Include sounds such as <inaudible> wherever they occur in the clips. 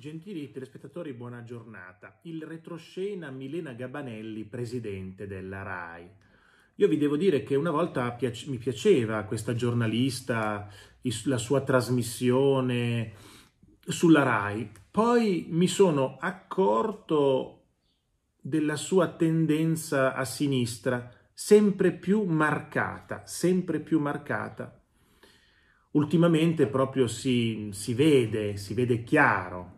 Gentili telespettatori, buona giornata. Il retroscena Milena Gabanelli, presidente della RAI. Io vi devo dire che una volta mi piaceva questa giornalista, la sua trasmissione sulla RAI, poi mi sono accorto della sua tendenza a sinistra, sempre più marcata, sempre più marcata. Ultimamente proprio si, si vede, si vede chiaro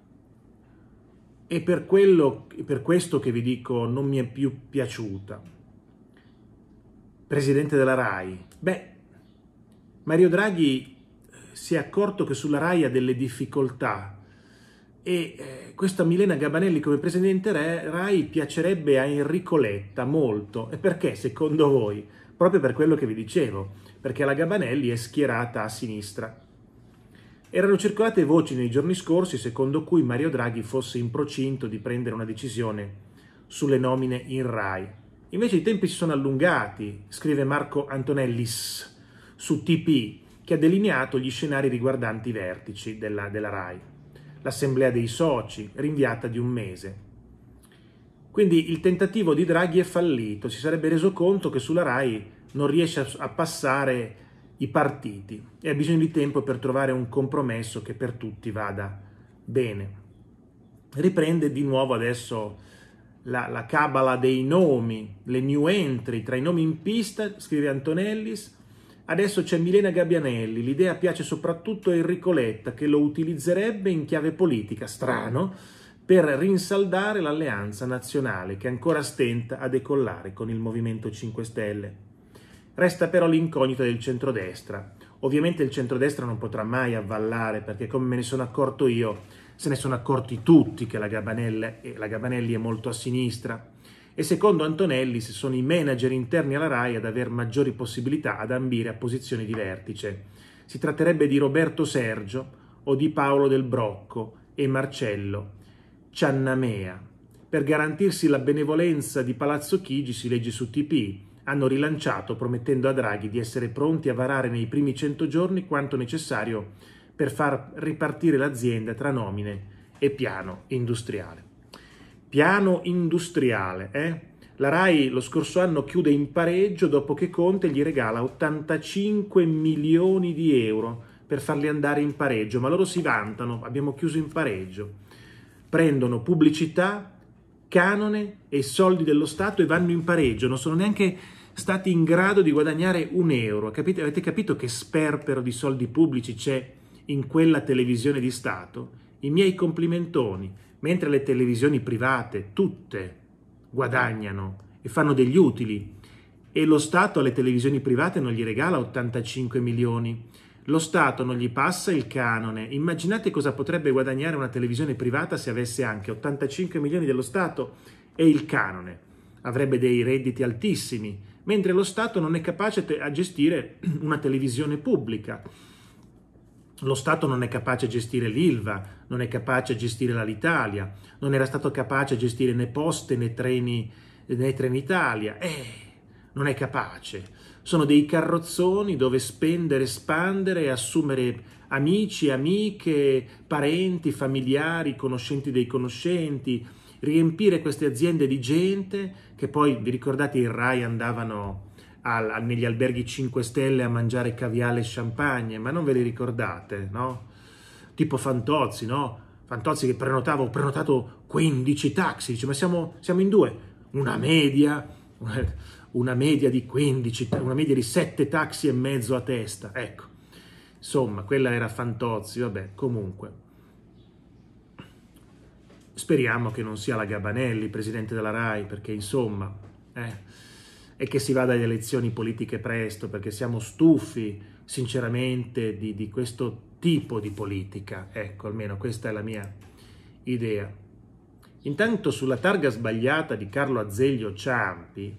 è per, quello, per questo che vi dico non mi è più piaciuta. Presidente della RAI. Beh, Mario Draghi eh, si è accorto che sulla RAI ha delle difficoltà e eh, questa Milena Gabanelli come presidente RAI piacerebbe a Enrico Letta molto. E perché secondo voi? Proprio per quello che vi dicevo, perché la Gabanelli è schierata a sinistra erano circolate voci nei giorni scorsi secondo cui Mario Draghi fosse in procinto di prendere una decisione sulle nomine in RAI. Invece i tempi si sono allungati, scrive Marco Antonellis su TP, che ha delineato gli scenari riguardanti i vertici della, della RAI. L'assemblea dei soci, rinviata di un mese. Quindi il tentativo di Draghi è fallito, si sarebbe reso conto che sulla RAI non riesce a passare i partiti e ha bisogno di tempo per trovare un compromesso che per tutti vada bene. Riprende di nuovo adesso la, la cabala dei nomi, le new entry tra i nomi in pista, scrive Antonellis. Adesso c'è Milena Gabbianelli, l'idea piace soprattutto a Enrico Letta che lo utilizzerebbe in chiave politica, strano, per rinsaldare l'alleanza nazionale che ancora stenta a decollare con il Movimento 5 Stelle. Resta però l'incognita del centrodestra. Ovviamente il centrodestra non potrà mai avvallare perché come me ne sono accorto io, se ne sono accorti tutti che la, la Gabanelli è molto a sinistra e secondo Antonelli se sono i manager interni alla RAI ad avere maggiori possibilità ad ambire a posizioni di vertice. Si tratterebbe di Roberto Sergio o di Paolo del Brocco e Marcello Ciannamea. Per garantirsi la benevolenza di Palazzo Chigi si legge su TPI hanno rilanciato promettendo a Draghi di essere pronti a varare nei primi 100 giorni quanto necessario per far ripartire l'azienda tra nomine e piano industriale. Piano industriale, eh? La RAI lo scorso anno chiude in pareggio dopo che Conte gli regala 85 milioni di euro per farli andare in pareggio, ma loro si vantano, abbiamo chiuso in pareggio. Prendono pubblicità, canone e soldi dello Stato e vanno in pareggio, non sono neanche stati in grado di guadagnare un euro. Capite? Avete capito che sperpero di soldi pubblici c'è in quella televisione di Stato? I miei complimentoni, mentre le televisioni private, tutte, guadagnano e fanno degli utili e lo Stato alle televisioni private non gli regala 85 milioni lo Stato non gli passa il canone. Immaginate cosa potrebbe guadagnare una televisione privata se avesse anche 85 milioni dello Stato e il canone. Avrebbe dei redditi altissimi, mentre lo Stato non è capace a gestire <clears throat> una televisione pubblica. Lo Stato non è capace a gestire l'Ilva, non è capace a gestire l'Alitalia, non era stato capace a gestire né poste né treni né Trenitalia. Eh, non è capace. Sono dei carrozzoni dove spendere, espandere, assumere amici, amiche, parenti, familiari, conoscenti dei conoscenti, riempire queste aziende di gente che poi, vi ricordate, i RAI andavano al, negli alberghi 5 stelle a mangiare caviale e champagne, ma non ve li ricordate, no? Tipo Fantozzi, no? Fantozzi che prenotava, ho prenotato 15 taxi, dice ma siamo, siamo in due, una media, una media di 15, una media di 7 taxi e mezzo a testa, ecco. Insomma, quella era Fantozzi, vabbè, comunque. Speriamo che non sia la Gabanelli, presidente della RAI, perché insomma, eh, e che si vada alle elezioni politiche presto, perché siamo stufi, sinceramente, di, di questo tipo di politica. Ecco, almeno questa è la mia idea. Intanto sulla targa sbagliata di Carlo Azeglio Ciampi,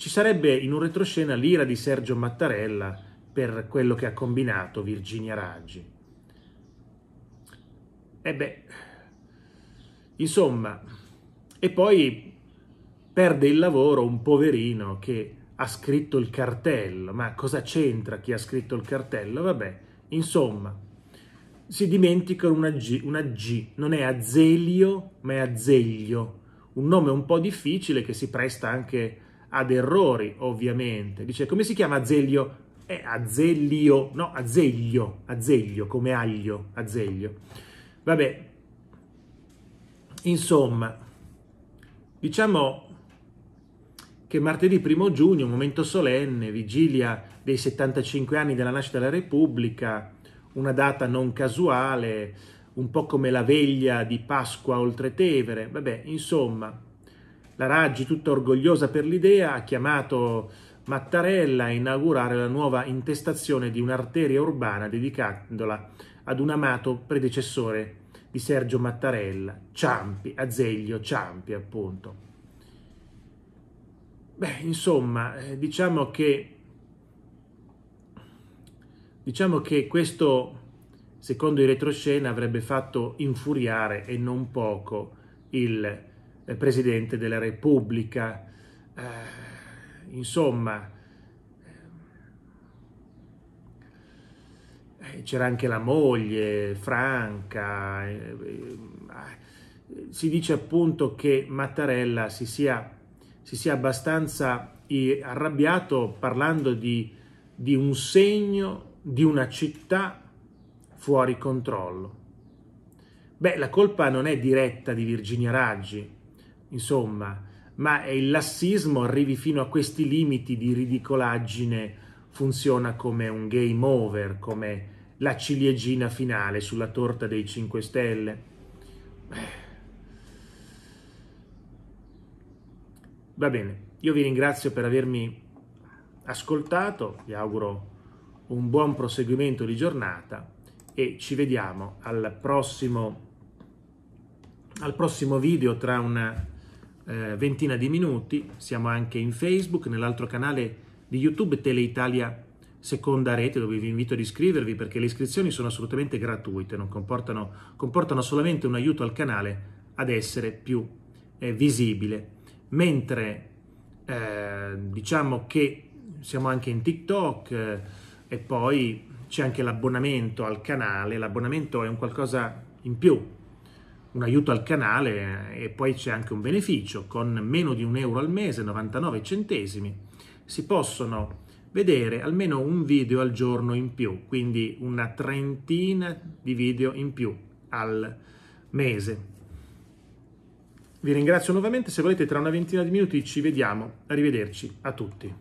ci sarebbe in un retroscena l'ira di Sergio Mattarella per quello che ha combinato Virginia Raggi. E eh beh, insomma, e poi perde il lavoro un poverino che ha scritto il cartello, ma cosa c'entra chi ha scritto il cartello? Vabbè, insomma, si dimentica una G, una G, non è Azelio, ma è Azeglio, un nome un po' difficile che si presta anche a ad errori, ovviamente. Dice, come si chiama Azeglio? Eh, Azeglio, no, Azeglio, Azeglio, come aglio, Azeglio. Vabbè, insomma, diciamo che martedì 1 giugno, momento solenne, vigilia dei 75 anni della nascita della Repubblica, una data non casuale, un po' come la veglia di Pasqua oltre Tevere, vabbè, insomma, la Raggi, tutta orgogliosa per l'idea, ha chiamato Mattarella a inaugurare la nuova intestazione di un'arteria urbana dedicandola ad un amato predecessore di Sergio Mattarella, Ciampi, Azeglio Ciampi appunto. Beh, insomma, eh, diciamo che, diciamo che questo, secondo i retroscena, avrebbe fatto infuriare e non poco il eh, Presidente della Repubblica. Eh, insomma, eh, c'era anche la moglie, Franca. Eh, eh si dice appunto che Mattarella si sia, si sia abbastanza arrabbiato parlando di, di un segno di una città fuori controllo. Beh, la colpa non è diretta di Virginia Raggi, insomma, ma il lassismo arrivi fino a questi limiti di ridicolaggine funziona come un game over, come la ciliegina finale sulla torta dei 5 Stelle. Va bene, io vi ringrazio per avermi ascoltato, vi auguro un buon proseguimento di giornata e ci vediamo al prossimo, al prossimo video tra una eh, ventina di minuti. Siamo anche in Facebook, nell'altro canale di YouTube Tele Italia Seconda Rete, dove vi invito ad iscrivervi perché le iscrizioni sono assolutamente gratuite, non comportano, comportano solamente un aiuto al canale ad essere più eh, visibile. Mentre eh, diciamo che siamo anche in TikTok eh, e poi c'è anche l'abbonamento al canale, l'abbonamento è un qualcosa in più un aiuto al canale e poi c'è anche un beneficio, con meno di un euro al mese, 99 centesimi, si possono vedere almeno un video al giorno in più, quindi una trentina di video in più al mese. Vi ringrazio nuovamente, se volete tra una ventina di minuti ci vediamo, arrivederci a tutti.